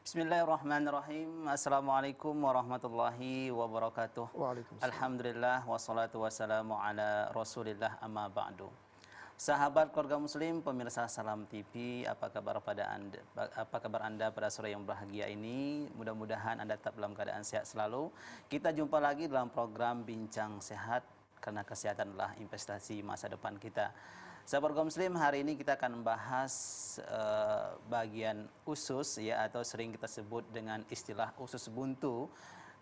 Bismillahirrahmanirrahim. Assalamualaikum warahmatullahi wabarakatuh. Waalaikumsalam. Alhamdulillah wassalatu wassalamu ala Rasulillah amma ba'du. Sahabat keluarga muslim, pemirsa Salam TV, apa kabar pada Anda? Apa kabar Anda pada sore yang bahagia ini? Mudah-mudahan Anda tetap dalam keadaan sehat selalu. Kita jumpa lagi dalam program Bincang Sehat karena kesehatan adalah investasi masa depan kita. Sahabat Muslim, hari ini kita akan membahas e, bagian usus ya atau sering kita sebut dengan istilah usus buntu.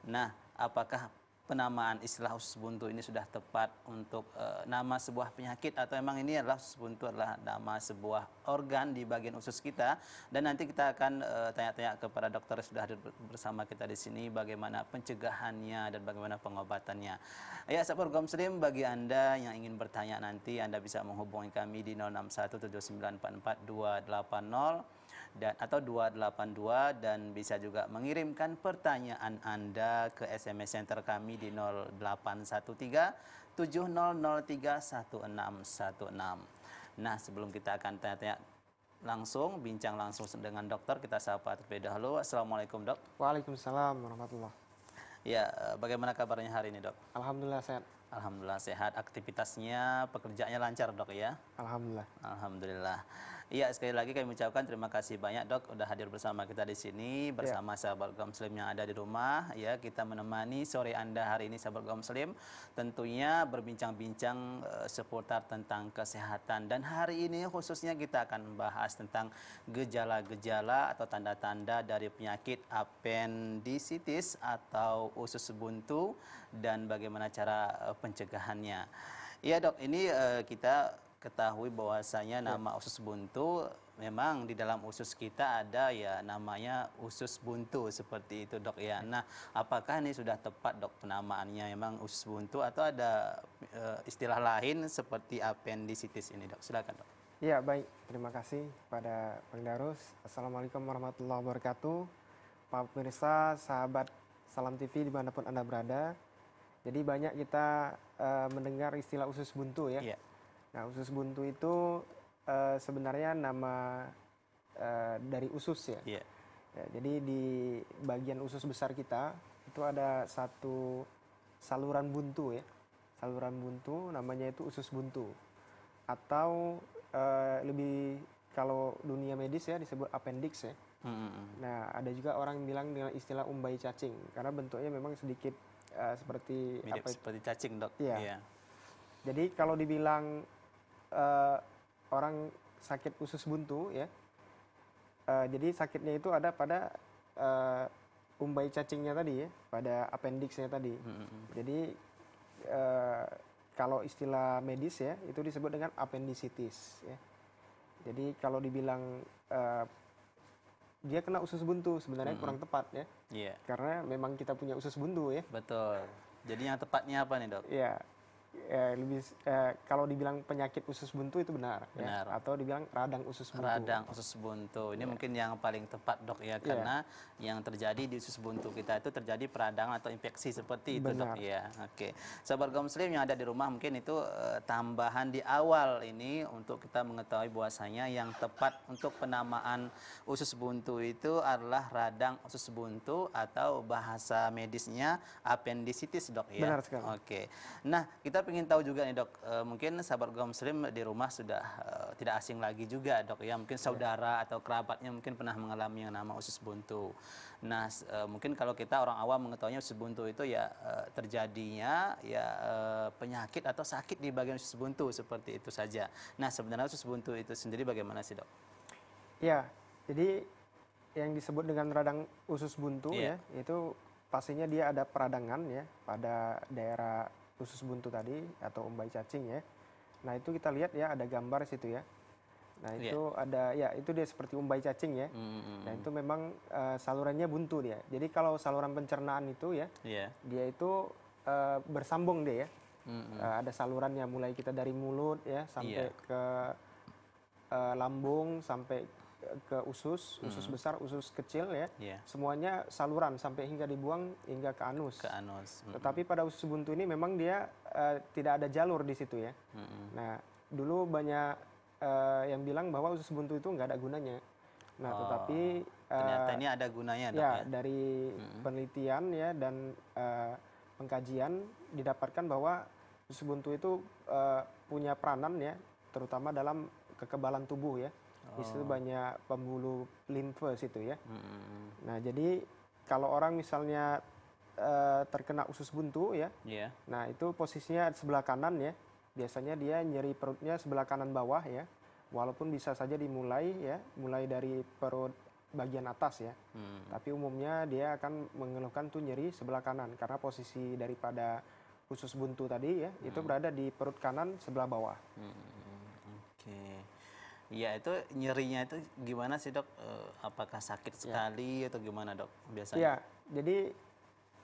Nah, apakah penamaan istilah usus buntu ini sudah tepat untuk e, nama sebuah penyakit atau memang ini adalah usus buntu adalah nama sebuah organ di bagian usus kita dan nanti kita akan eh, tanya-tanya e, kepada dokter yang sudah hadir bersama kita di sini bagaimana pencegahannya dan bagaimana pengobatannya. Ya, sahabat muslim bagi Anda yang ingin bertanya nanti Anda bisa menghubungi kami di 0617944280 dan atau 282 dan bisa juga mengirimkan pertanyaan Anda ke SMS center kami di 0813 7003 1616. Nah, sebelum kita akan tanya-tanya langsung, bincang langsung dengan dokter, kita sapa terlebih dahulu. Assalamualaikum dok. Waalaikumsalam warahmatullah. Ya, eh, bagaimana kabarnya hari ini dok? Alhamdulillah sehat. Alhamdulillah sehat. Aktivitasnya, pekerjaannya lancar dok ya? Alhamdulillah. Alhamdulillah. Iya, sekali lagi kami ucapkan terima kasih banyak dok udah hadir bersama kita di sini iya. bersama ya. sahabat kaum muslim yang ada di rumah. Ya, kita menemani sore Anda hari ini sahabat kaum muslim tentunya berbincang-bincang uh, seputar tentang kesehatan dan hari ini khususnya kita akan membahas tentang gejala-gejala atau tanda-tanda dari penyakit appendicitis atau usus buntu dan bagaimana cara eh, pencegahannya. Iya dok, ini uh, kita ketahui bahwasanya ya. nama usus buntu memang di dalam usus kita ada ya namanya usus buntu seperti itu dok ya. ya. Nah apakah ini sudah tepat dok penamaannya memang usus buntu atau ada e, istilah lain seperti appendicitis ini dok? Silakan dok. Ya baik terima kasih pada Bang Assalamualaikum warahmatullahi wabarakatuh. Pak pemirsa sahabat Salam TV dimanapun anda berada. Jadi banyak kita e, mendengar istilah usus buntu ya. Yeah Nah, usus buntu itu uh, sebenarnya nama uh, dari usus ya. Yeah. ya. Jadi di bagian usus besar kita itu ada satu saluran buntu ya. Saluran buntu namanya itu usus buntu. Atau uh, lebih kalau dunia medis ya disebut appendix ya. hmm Nah, ada juga orang yang bilang dengan istilah umbai cacing karena bentuknya memang sedikit uh, seperti Mirip apa seperti cacing, Dok. Iya. Yeah. Jadi kalau dibilang uh, orang sakit usus buntu ya. Uh, jadi sakitnya itu ada pada uh, umbai cacingnya tadi ya, pada appendixnya tadi. Mm-hmm. Jadi uh, kalau istilah medis ya itu disebut dengan appendicitis ya. Jadi kalau dibilang uh, dia kena usus buntu sebenarnya mm-hmm. kurang tepat ya. Yeah. Karena memang kita punya usus buntu ya. Betul. Jadi yang tepatnya apa nih dok? Iya ya, lebih ya, kalau dibilang penyakit usus buntu itu benar, ya. benar. Ya? atau dibilang radang usus buntu. Radang usus buntu. Ini yeah. mungkin yang paling tepat dok ya, ya. karena yeah. yang terjadi di usus buntu kita itu terjadi peradangan atau infeksi seperti itu benar. dok ya. Oke. Okay. Sahabat kaum muslim yang ada di rumah mungkin itu uh, tambahan di awal ini untuk kita mengetahui bahwasanya yang tepat untuk penamaan usus buntu itu adalah radang usus buntu atau bahasa medisnya appendicitis dok ya. Benar sekali. Oke. Nah, kita pengin tahu juga nih dok, e, mungkin sahabat gue muslim di rumah sudah e, tidak asing lagi juga dok ya, mungkin iya. saudara atau kerabatnya mungkin pernah mengalami yang nama usus buntu. Nah e, mungkin kalau kita orang awam mengetahuinya usus buntu itu ya e, terjadinya ya e, penyakit atau sakit di bagian usus buntu seperti itu saja. Nah sebenarnya usus buntu itu sendiri bagaimana sih dok? Ya, jadi yang disebut dengan radang usus buntu yeah. ya, itu pastinya dia ada peradangan ya pada daerah usus buntu tadi atau umbai cacing ya. Nah itu kita lihat ya ada gambar situ ya. Nah iya. itu yeah. ada ya itu dia seperti umbai cacing ya. Mm-hmm. Nah itu memang uh, salurannya buntu dia. Jadi kalau saluran pencernaan itu ya, yeah. dia itu uh, bersambung dia ya. Mm-hmm. Uh, ada salurannya mulai kita dari mulut ya sampai yeah. ke uh, lambung sampai ke usus, usus hmm. besar, usus kecil ya. Yeah. Semuanya saluran sampai hingga dibuang hingga ke anus. Ke anus. Mm -mm. Tetapi pada usus buntu ini memang dia uh, tidak ada jalur di situ ya. Mm -mm. Nah, dulu banyak uh, yang bilang bahwa usus buntu itu nggak ada gunanya. Nah, oh, tetapi ternyata eh, ini ada gunanya dok, ya, ya dari mm-hmm. penelitian ya dan uh, pengkajian didapatkan bahwa usus buntu itu uh, punya peranan ya terutama dalam kekebalan tubuh ya. Oh. Di banyak pembuluh limfe situ ya. Hmm. Nah, jadi kalau orang misalnya e, terkena usus buntu ya. Yeah. Nah, itu posisinya sebelah kanan ya. Biasanya dia nyeri perutnya sebelah kanan bawah ya. Walaupun bisa saja dimulai ya, mulai dari perut bagian atas ya. Hmm. Tapi umumnya dia akan mengeluhkan tuh nyeri sebelah kanan karena posisi daripada usus buntu tadi ya, hmm. itu mm. berada di perut kanan sebelah bawah. Hmm. Oke. Okay. Iya itu nyerinya itu gimana sih dok? Eh, apakah sakit iya. sekali ya. atau gimana dok biasanya? Iya jadi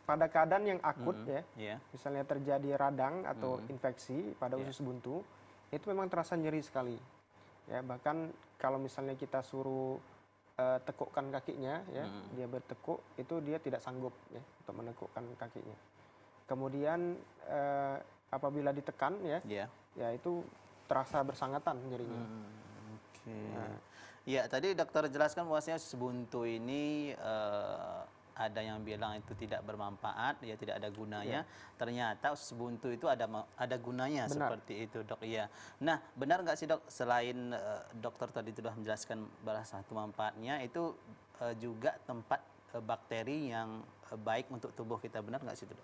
pada keadaan yang akut -hmm. ya, ya, misalnya terjadi radang atau -hmm. infeksi pada iya. usus buntu, itu memang terasa nyeri sekali. Ya bahkan kalau misalnya kita suruh uh, tekukkan kakinya ya, -hmm. dia bertekuk itu dia tidak sanggup ya untuk menekukkan kakinya. Kemudian uh, apabila ditekan ya, ya, ya itu terasa bersangatan nyerinya. -hmm Nah, ya tadi dokter jelaskan bahwasanya sebuntu ini uh, ada yang bilang itu tidak bermanfaat, ya tidak ada gunanya. Ya. Ternyata sebuntu itu ada ada gunanya benar. seperti itu, dok. Iya. Nah, benar nggak sih dok? Selain uh, dokter tadi sudah menjelaskan salah satu manfaatnya, itu uh, juga tempat uh, bakteri yang uh, baik untuk tubuh kita, benar nggak sih dok?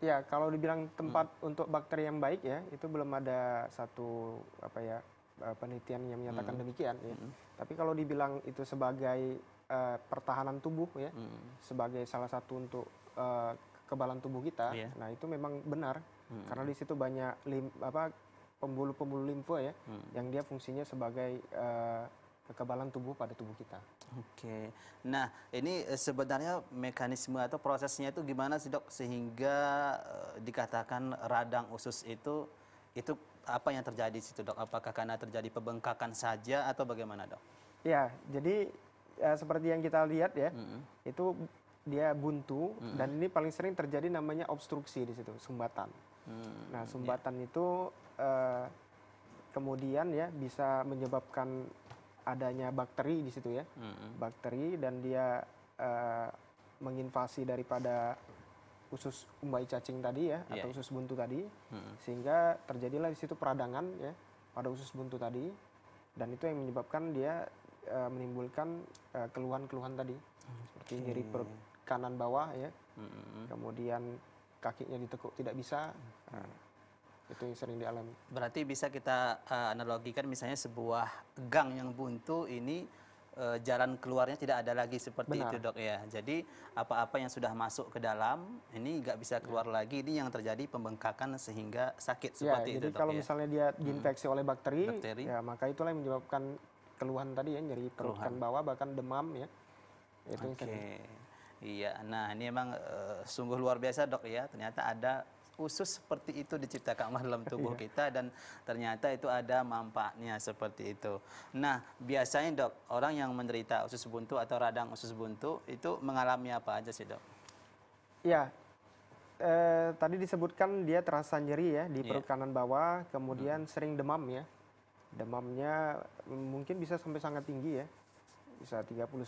Ya, kalau dibilang tempat hmm. untuk bakteri yang baik ya, itu belum ada satu apa ya Eh, penelitian yang menyatakan hmm. demikian ya. Hmm. Tapi kalau dibilang itu sebagai uh, pertahanan tubuh ya, hmm. sebagai salah satu untuk uh, kekebalan tubuh kita, yeah. nah itu memang benar hmm. karena di situ banyak lim, apa pembuluh-pembuluh limfa ya, hmm. yang dia fungsinya sebagai uh, kekebalan tubuh pada tubuh kita. Oke. Nah, ini sebenarnya mekanisme atau prosesnya itu gimana sih dok sehingga dikatakan radang usus itu itu apa yang terjadi di situ dok? Apakah karena terjadi pembengkakan saja atau bagaimana dok? Ya, jadi ya, seperti yang kita lihat ya, mm -hmm. itu dia buntu mm -hmm. dan ini paling sering terjadi namanya obstruksi di situ, sumbatan. Mm -hmm. Nah, iya. sumbatan yeah. itu eh, kemudian ya bisa menyebabkan adanya bakteri di situ ya, mm -hmm. bakteri dan dia eh, menginvasi daripada usus umbai cacing tadi ya yeah. atau iya. usus buntu tadi hmm. sehingga terjadilah di situ peradangan ya pada usus buntu tadi dan itu yang menyebabkan dia e, menimbulkan eh, keluhan-keluhan tadi okay. seperti nyeri perut kanan bawah ya hmm. kemudian kakinya ditekuk tidak bisa hmm. Nah, itu yang sering dialami berarti bisa kita uh, analogikan misalnya sebuah gang yang buntu ini e, jalan keluarnya tidak ada lagi seperti Benar. itu dok ya. Jadi apa-apa yang sudah masuk ke dalam ini nggak bisa ya. keluar ya. lagi. Ini yang terjadi pembengkakan sehingga sakit ya, seperti ya, itu. Jadi dok, kalau ya. misalnya dia hmm. diinfeksi hmm. oleh bakteri, bakteri, ya maka itulah yang menyebabkan keluhan tadi ya, perut keluhan kan bawah bahkan demam ya. Oke. okay. Iya, nah ini memang uh, eh, sungguh luar biasa dok ya. Ternyata ada khusus seperti itu diciptakan dalam tubuh iya. kita dan ternyata itu ada manfaatnya seperti itu. Nah, biasanya dok, orang yang menderita usus buntu atau radang usus buntu itu mengalami apa aja sih dok? Ya, eh, tadi disebutkan dia terasa nyeri ya di iya. perut yeah. kanan bawah, kemudian hmm. sering demam ya. Demamnya mungkin bisa sampai sangat tinggi ya. Bisa 39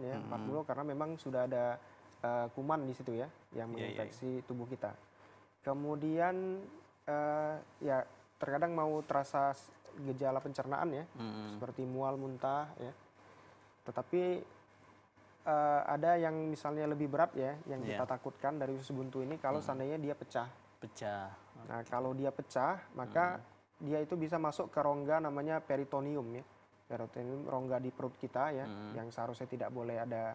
ya, hmm. 40 karena memang sudah ada uh, kuman di situ ya yang iya, iya, menginfeksi yeah, yeah. tubuh kita kemudian uh, ya terkadang mau terasa gejala pencernaan ya hmm. seperti mual muntah ya tetapi uh, ada yang misalnya lebih berat ya yang yeah. kita iya. takutkan dari usus buntu ini kalau hmm. seandainya dia pecah pecah okay. nah kalau dia pecah maka hmm. dia itu bisa masuk ke rongga namanya peritonium ya peritoneum rongga di perut kita ya hmm. yang seharusnya tidak boleh ada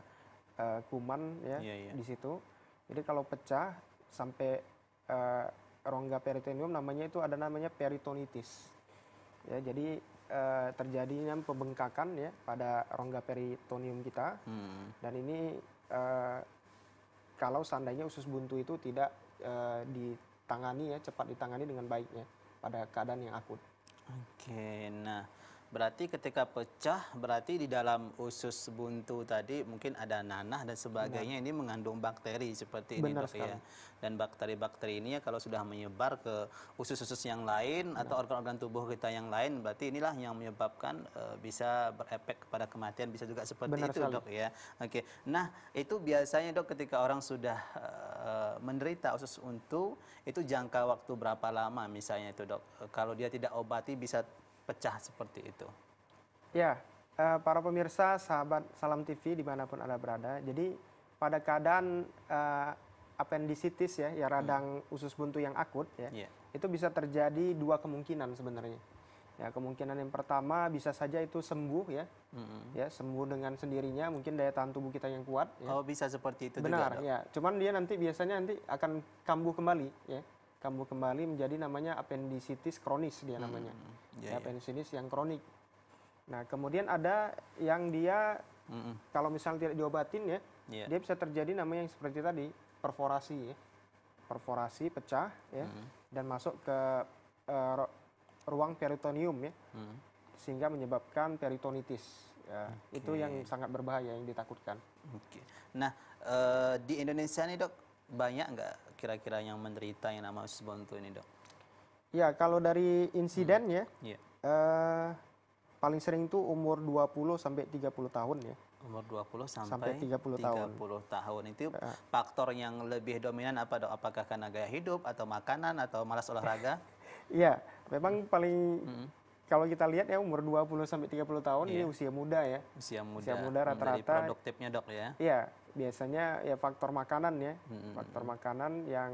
uh, kuman ya yeah, yeah. di situ jadi kalau pecah sampai uh, rongga peritoneum namanya itu ada namanya peritonitis. Ya, jadi uh, terjadinya pembengkakan ya pada rongga peritoneum kita. Hmm. Dan ini uh, kalau seandainya usus buntu itu tidak uh, ditangani ya cepat ditangani dengan baiknya pada keadaan yang akut. Oke, okay, nah Berarti ketika pecah, berarti di dalam usus buntu tadi mungkin ada nanah dan sebagainya Benar. ini mengandung bakteri seperti Benar ini dok ya. Dan bakteri-bakteri ini ya kalau sudah menyebar ke usus-usus yang lain Benar. atau organ-organ tubuh kita yang lain, berarti inilah yang menyebabkan uh, bisa berefek kepada kematian, bisa juga seperti Benar itu sekali. dok ya. Oke, nah itu biasanya dok ketika orang sudah uh, menderita usus buntu itu jangka waktu berapa lama misalnya itu dok? Kalau dia tidak obati bisa pecah seperti itu? Ya, eh, para pemirsa sahabat Salam TV dimanapun anda berada. Jadi pada keadaan uh, eh, appendicitis ya, ya radang hmm. usus buntu yang akut ya, yeah. itu bisa terjadi dua kemungkinan sebenarnya. Ya, kemungkinan yang pertama bisa saja itu sembuh ya. Mm-hmm. Ya, sembuh dengan sendirinya, mungkin daya tahan tubuh kita yang kuat ya. Oh, bisa seperti itu Benar, juga, ya. Cuman dia nanti biasanya nanti akan kambuh kembali ya. Kambuh kembali menjadi namanya appendicitis kronis dia namanya. Mm-hmm yeah, ya pensiunis yang kronik. Nah kemudian ada yang dia Mm-mm. kalau misalnya tidak diobatin ya, yeah. dia bisa terjadi namanya yang seperti tadi perforasi ya, perforasi pecah ya mm-hmm. dan masuk ke uh, ruang peritonium ya, mm-hmm. sehingga menyebabkan peritonitis. Ya, okay. Itu yang sangat berbahaya yang ditakutkan. Okay. Nah uh, di Indonesia ini dok banyak nggak kira-kira yang menderita yang nama spontan ini dok? Ya, kalau dari insiden hmm. ya, yeah. eh, paling sering itu umur 20 sampai 30 tahun ya. Umur 20 sampai, sampai 30, 30 tahun. tahun. Itu uh. faktor yang lebih dominan apa dok? Apakah karena gaya hidup atau makanan atau malas olahraga? Iya, memang hmm. paling hmm. kalau kita lihat ya umur 20 sampai 30 tahun yeah. ini iya. usia muda ya. Usia muda. Usia muda rata-rata. produktifnya dok ya. Iya, biasanya ya faktor makanan ya. Hmm. hmm faktor hmm. makanan yang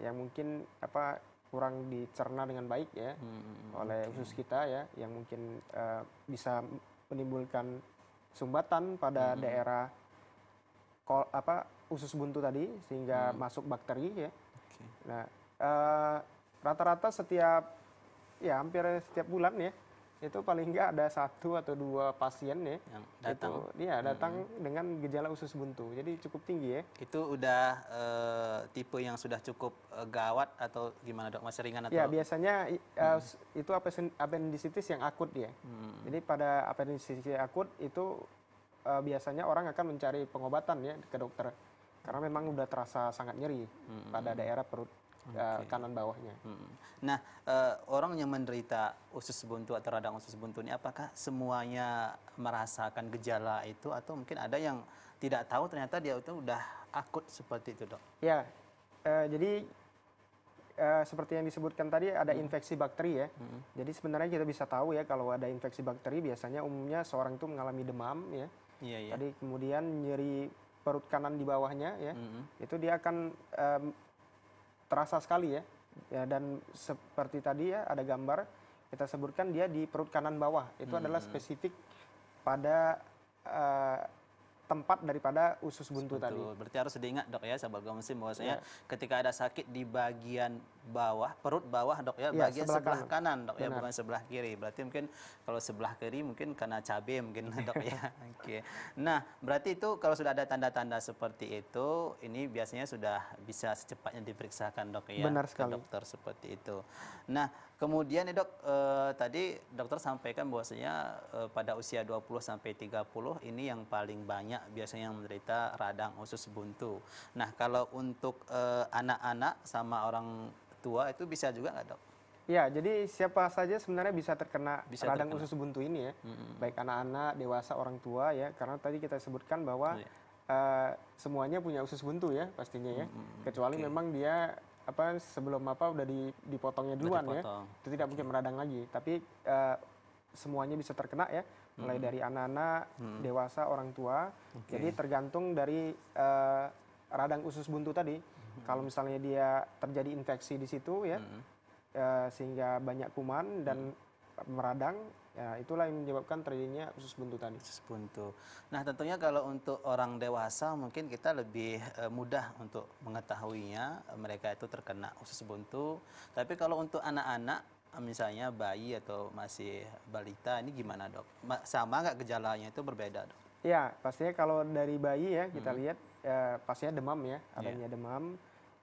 yang mungkin apa kurang dicerna dengan baik ya hmm, hmm, hmm, hmm. oleh okay. usus kita ya yang mungkin uh, bisa menimbulkan sumbatan pada hmm. daerah kol, apa usus buntu tadi sehingga hmm. masuk bakteri ya. Okay. Nah eh, rata-rata uh, rata -rata setiap ya hampir setiap bulan ya itu paling nggak ada satu atau dua pasien ya yang gitu. datang itu, dia datang hmm. dengan gejala usus buntu jadi cukup tinggi ya itu udah e, tipe yang sudah cukup e, gawat atau gimana dok masih ringan atau ya biasanya hmm. itu appendicitis yang akut ya hmm. jadi pada appendicitis akut itu e, biasanya orang akan mencari pengobatan ya ke dokter karena memang udah terasa sangat nyeri hmm. pada daerah perut okay. kanan bawahnya. Hmm. Nah, uh, orang yang menderita usus buntu atau radang usus buntu ini apakah semuanya merasakan gejala itu atau mungkin ada yang tidak tahu ternyata dia itu udah akut seperti itu, Dok? Ya. Uh, jadi Uh, seperti yang disebutkan tadi ada hmm. infeksi bakteri ya. Hmm. Jadi sebenarnya kita bisa tahu ya kalau ada infeksi bakteri biasanya umumnya seorang itu mengalami demam ya. Iya iya. Tadi kemudian nyeri perut kanan di bawahnya ya. Hmm. Itu dia akan um, terasa sekali ya. ya dan seperti tadi ya ada gambar kita sebutkan dia di perut kanan bawah itu hmm. adalah spesifik pada uh, tempat daripada usus buntu Betul. tadi. Berarti harus diingat dok ya sahabat muslim bahwasanya yeah. ketika ada sakit di bagian bawah perut bawah dok ya, ya bagian sebelah, sebelah kanan, kanan dok ya, Benar. ya bukan sebelah kiri berarti mungkin kalau sebelah kiri mungkin karena cabai mungkin dok ya oke okay. nah berarti itu kalau sudah ada tanda-tanda seperti itu ini biasanya sudah bisa secepatnya diperiksakan dok ya Benar sekali. ke dokter seperti itu nah kemudian ya dok eh, tadi dokter sampaikan bahwasanya eh, pada usia 20 sampai 30 ini yang paling banyak biasanya yang menderita radang usus buntu nah kalau untuk eh, anak-anak eh, sama orang tua itu bisa juga nggak dok? Ya, jadi siapa saja sebenarnya bisa terkena bisa radang terkena. usus buntu ini ya, mm-hmm. baik anak-anak, dewasa, orang tua ya, karena tadi kita sebutkan bahwa yeah. Iya. uh, semuanya punya usus buntu ya pastinya ya, mm-hmm. kecuali okay. memang dia apa sebelum apa udah dipotongnya duluan ya. dipotong. ya, itu tidak okay. mungkin meradang lagi. Tapi uh, semuanya bisa terkena ya, mulai mm-hmm. dari anak-anak, mm-hmm. dewasa, orang tua. Okay. Jadi tergantung dari uh, radang usus buntu tadi. Hmm. Kalau misalnya dia terjadi infeksi di situ ya, hmm. e, sehingga banyak kuman dan hmm. meradang, ya itulah yang menyebabkan terjadinya usus buntu tadi. Usus buntu. Nah tentunya kalau untuk orang dewasa mungkin kita lebih e, mudah untuk mengetahuinya mereka itu terkena usus buntu. Tapi kalau untuk anak-anak misalnya bayi atau masih balita ini gimana dok? Sama nggak gejalanya itu berbeda dok? Ya pastinya kalau dari bayi ya kita hmm. lihat ya, eh, pastinya demam ya, iya. adanya yeah. demam.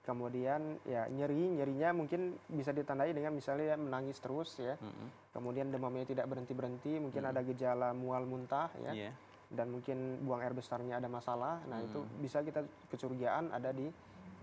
Kemudian ya nyeri, nyerinya mungkin bisa ditandai dengan misalnya menangis terus ya. Mm -hmm. Kemudian demamnya tidak berhenti-berhenti, mungkin mm -hmm. ada gejala mual muntah ya. Yeah. Dan mungkin buang air besarnya ada masalah. Nah, mm -hmm. itu bisa kita kecurigaan ada di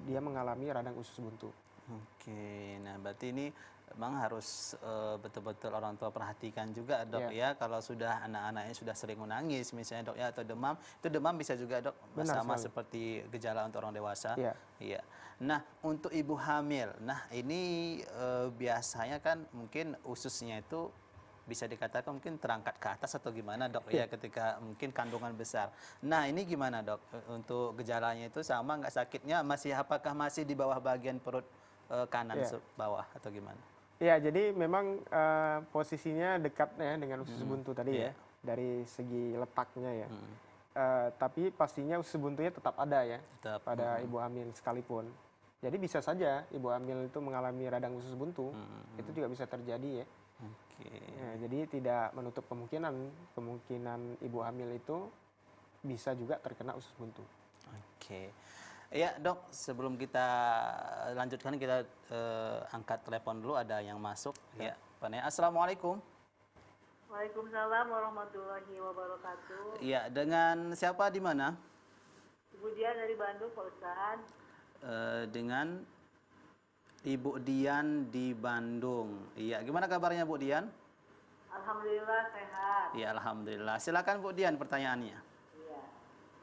dia mengalami radang usus buntu. Oke, nah berarti ini memang harus eh, betul-betul orang tua perhatikan juga dok ya, ya kalau sudah anak-anaknya sudah sering menangis misalnya dok ya atau demam itu demam bisa juga dok Benar sama sekali. seperti gejala untuk orang dewasa. Iya. Ya. Nah untuk ibu hamil, nah ini e, biasanya kan mungkin ususnya itu bisa dikatakan mungkin terangkat ke atas atau gimana dok ya iya. ketika mungkin kandungan besar. Nah ini gimana dok untuk gejalanya itu sama nggak sakitnya masih apakah masih di bawah bagian perut Eh, kanan yeah. Iya. bawah atau gimana? Iya, yeah, jadi memang uh, posisinya dekat ya dengan usus hmm. buntu tadi yeah. ya iya. dari segi letaknya ya. Hmm. Uh, tapi pastinya usus buntunya tetap ada ya tetap. pada hmm. ibu hamil sekalipun. Jadi bisa saja ibu hamil itu mengalami radang usus buntu, hmm. itu juga bisa terjadi ya. Okay. Ya, nah, jadi tidak menutup kemungkinan kemungkinan ibu hamil itu bisa juga terkena usus buntu. Oke. Okay. Ya dok, sebelum kita lanjutkan kita uh, angkat telepon dulu ada yang masuk. Ya, Pak Assalamualaikum. Waalaikumsalam warahmatullahi wabarakatuh. Iya, dengan siapa di mana? Ibu Dian dari Bandung, Pak Ustaz. Eh, dengan Ibu Dian di Bandung. Iya, gimana kabarnya Bu Dian? Alhamdulillah sehat. Iya, alhamdulillah. Silakan Bu Dian pertanyaannya. Iya.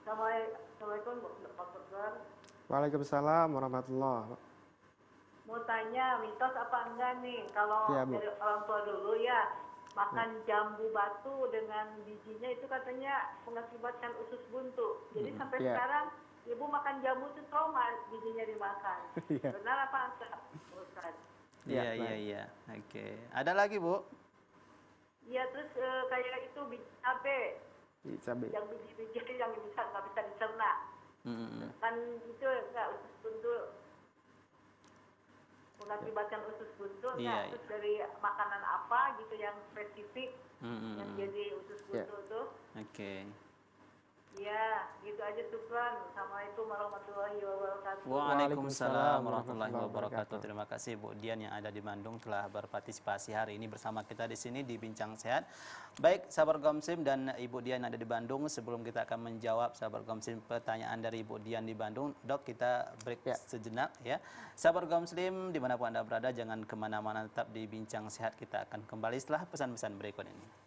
Assalamualaikum Pak Dokter. Waalaikumsalam warahmatullahi Mau tanya mitos apa enggak nih kalau ya, dari orang tua dulu ya makan jambu batu dengan bijinya itu katanya mengakibatkan usus buntu. Jadi hmm. sampai ya. sekarang ibu makan jambu itu trauma bijinya dimakan. Ya. Benar apa enggak? Iya iya iya, iya. Oke. Ada lagi bu? Iya terus uh, kayak itu biji cabe. Biji iya, cabe. Yang biji-biji yang bisa nggak bisa dicerna. Hmm. Kan itu enggak usus buntu mengakibatkan usus buntu yeah, enggak yeah. Iya. dari makanan apa gitu yang spesifik hmm. yang jadi usus ya. buntu yeah. tuh. Oke. Okay. Ya, gitu aja Assalamualaikum warahmatullahi wabarakatuh. Waalaikumsalam warahmatullahi wabarakatuh. Terima kasih Bu Dian yang ada di Bandung telah berpartisipasi hari ini bersama kita di sini di Bincang Sehat. Baik, sahabat Gomsim dan Ibu Dian yang ada di Bandung, sebelum kita akan menjawab sahabat Gomsim pertanyaan dari Ibu Dian di Bandung, dok kita break ya. sejenak ya. Sahabat Gomsim, dimanapun Anda berada, jangan kemana-mana tetap di Bincang Sehat. Kita akan kembali setelah pesan-pesan berikut ini.